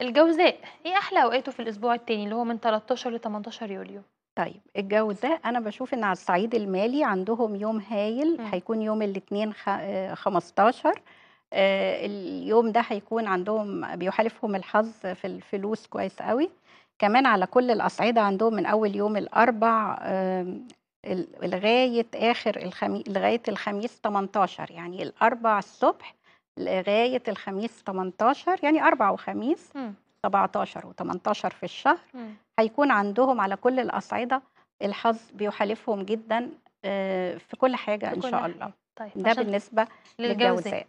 الجوزاء ايه احلى اوقاته في الاسبوع الثاني اللي هو من 13 ل 18 يوليو طيب الجوزاء انا بشوف ان على الصعيد المالي عندهم يوم هايل م. هيكون يوم الاثنين 15 آه،, آه اليوم ده هيكون عندهم بيحالفهم الحظ في الفلوس كويس قوي كمان على كل الاصعده عندهم من اول يوم الاربع آه لغايه اخر الخميس لغايه الخميس 18 يعني الاربع الصبح لغاية الخميس 18 يعني أربع وخميس م. 17 و18 في الشهر م. هيكون عندهم على كل الأصعدة الحظ بيحالفهم جدا آه، في كل حاجة في كل إن شاء حاجة. الله طيب. ده بالنسبة للجوزاء